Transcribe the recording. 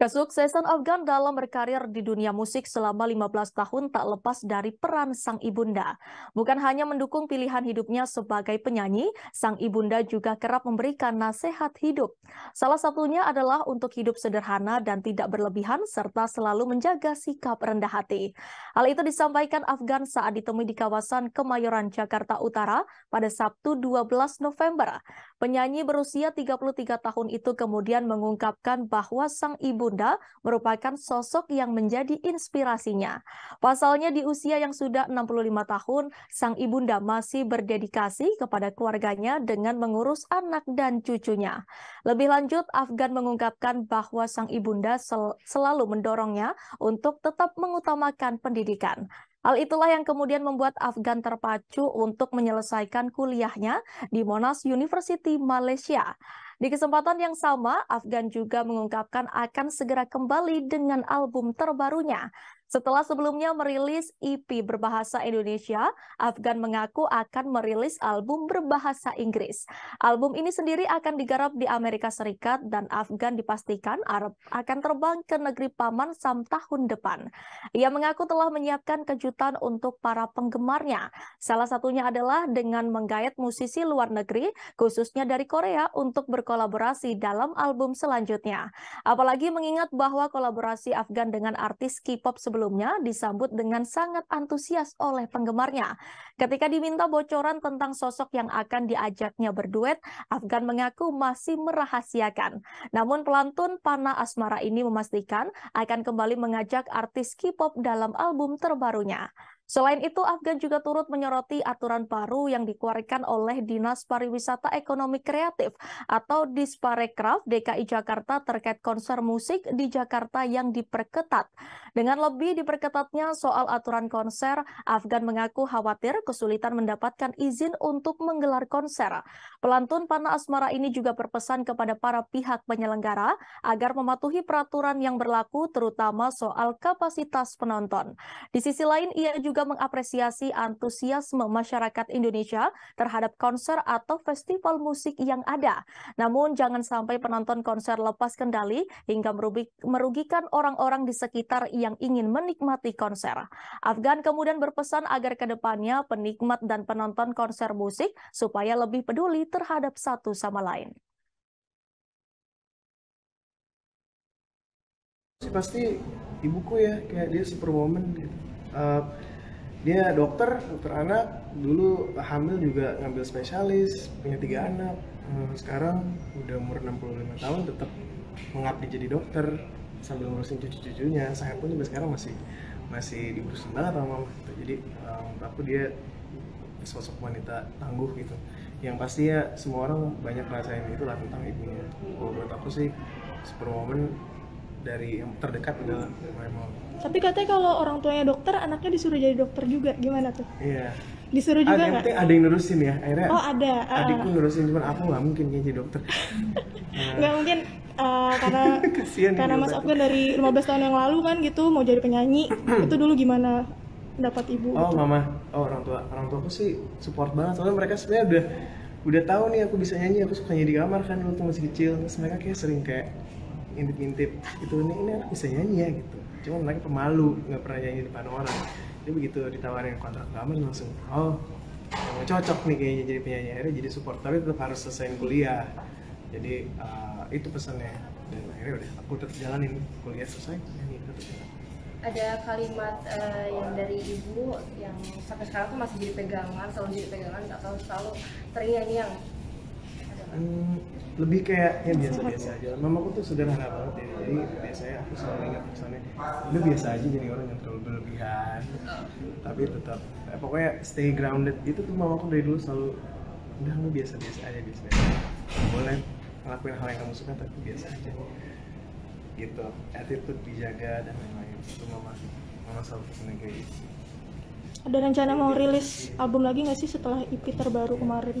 Kesuksesan Afgan dalam berkarir di dunia musik selama 15 tahun tak lepas dari peran sang ibunda. Bukan hanya mendukung pilihan hidupnya sebagai penyanyi, sang ibunda juga kerap memberikan nasihat hidup. Salah satunya adalah untuk hidup sederhana dan tidak berlebihan serta selalu menjaga sikap rendah hati. Hal itu disampaikan Afgan saat ditemui di kawasan Kemayoran Jakarta Utara pada Sabtu 12 November. Penyanyi berusia 33 tahun itu kemudian mengungkapkan bahwa sang ibunda merupakan sosok yang menjadi inspirasinya. Pasalnya di usia yang sudah 65 tahun, sang ibunda masih berdedikasi kepada keluarganya dengan mengurus anak dan cucunya. Lebih lanjut, Afgan mengungkapkan bahwa sang ibunda sel selalu mendorongnya untuk tetap mengutamakan pendidikan. Hal itulah yang kemudian membuat Afgan terpacu untuk menyelesaikan kuliahnya di Monash University, Malaysia. Di kesempatan yang sama, Afgan juga mengungkapkan akan segera kembali dengan album terbarunya. Setelah sebelumnya merilis EP berbahasa Indonesia, Afgan mengaku akan merilis album berbahasa Inggris. Album ini sendiri akan digarap di Amerika Serikat dan Afgan dipastikan Arab akan terbang ke negeri paman sam tahun depan. Ia mengaku telah menyiapkan kejutan untuk para penggemarnya. Salah satunya adalah dengan menggayat musisi luar negeri, khususnya dari Korea untuk berkomunikasi berkolaborasi dalam album selanjutnya. Apalagi mengingat bahwa kolaborasi Afgan dengan artis K-pop sebelumnya disambut dengan sangat antusias oleh penggemarnya. Ketika diminta bocoran tentang sosok yang akan diajaknya berduet, Afgan mengaku masih merahasiakan. Namun pelantun Pana Asmara ini memastikan akan kembali mengajak artis K-pop dalam album terbarunya. Selain itu, Afgan juga turut menyoroti aturan baru yang dikeluarkan oleh Dinas Pariwisata Ekonomi Kreatif atau Disparekraf DKI Jakarta terkait konser musik di Jakarta yang diperketat. Dengan lebih diperketatnya soal aturan konser, Afgan mengaku khawatir kesulitan mendapatkan izin untuk menggelar konser. Pelantun pana Asmara ini juga berpesan kepada para pihak penyelenggara agar mematuhi peraturan yang berlaku terutama soal kapasitas penonton. Di sisi lain, ia juga juga mengapresiasi antusiasme masyarakat Indonesia terhadap konser atau festival musik yang ada. Namun jangan sampai penonton konser lepas kendali hingga merugikan orang-orang di sekitar yang ingin menikmati konser. Afgan kemudian berpesan agar kedepannya penikmat dan penonton konser musik supaya lebih peduli terhadap satu sama lain. Pasti ibuku ya, kayak dia super gitu. Uh, dia dokter dokter anak dulu hamil juga ngambil spesialis punya tiga anak eh, sekarang udah umur 65 tahun tetap mengabdi jadi dokter sambil ngurusin cucu-cucunya saya pun juga sekarang masih masih diurusin banget sama mama gitu. jadi um, aku dia sosok wanita tangguh gitu yang pasti ya semua orang banyak rasain itu lah tentang ibunya kalau buat aku sih super woman dari yang terdekat udah mulai mau tapi katanya kalau orang tuanya dokter anaknya disuruh jadi dokter juga gimana tuh iya disuruh juga nggak ada, ada yang nerusin ya akhirnya oh ada adikku ah. nerusin cuman aku nggak mungkin jadi dokter nggak uh. mungkin uh, karena Kasian karena mas aku dari 15 tahun yang lalu kan gitu mau jadi penyanyi itu dulu gimana dapat ibu oh gitu. mama oh orang tua orang tua aku sih support banget soalnya mereka sebenarnya udah udah tahu nih aku bisa nyanyi aku suka nyanyi di kamar kan waktu masih kecil terus mereka kayak sering kayak ngintip-ngintip itu ini ini anak bisa nyanyi ya gitu cuma mereka pemalu nggak pernah nyanyi di depan orang jadi begitu ditawarin kontrak lama langsung oh yang cocok nih kayaknya jadi penyanyi akhirnya jadi supporter tapi tetap harus selesaiin kuliah jadi uh, itu pesannya dan akhirnya udah aku tetap jalanin kuliah selesai nyanyi ada kalimat uh, yang dari ibu yang sampai sekarang tuh masih jadi pegangan selalu jadi pegangan atau selalu teriak yang lebih kayak ya biasa-biasa aja. Mama aku tuh sederhana banget ya. Jadi biasanya aku selalu ingat pesannya, lu biasa aja jadi orang yang terlalu berlebihan. Tapi tetap, eh, pokoknya stay grounded. Itu tuh mama aku dari dulu selalu, udah lu biasa-biasa aja biasa. Boleh ngelakuin hal yang kamu suka tapi biasa aja. Gitu, attitude dijaga dan lain-lain. Itu mama, mama selalu pesannya kayak gitu. Ada rencana mau rilis album lagi nggak sih setelah EP terbaru kemarin?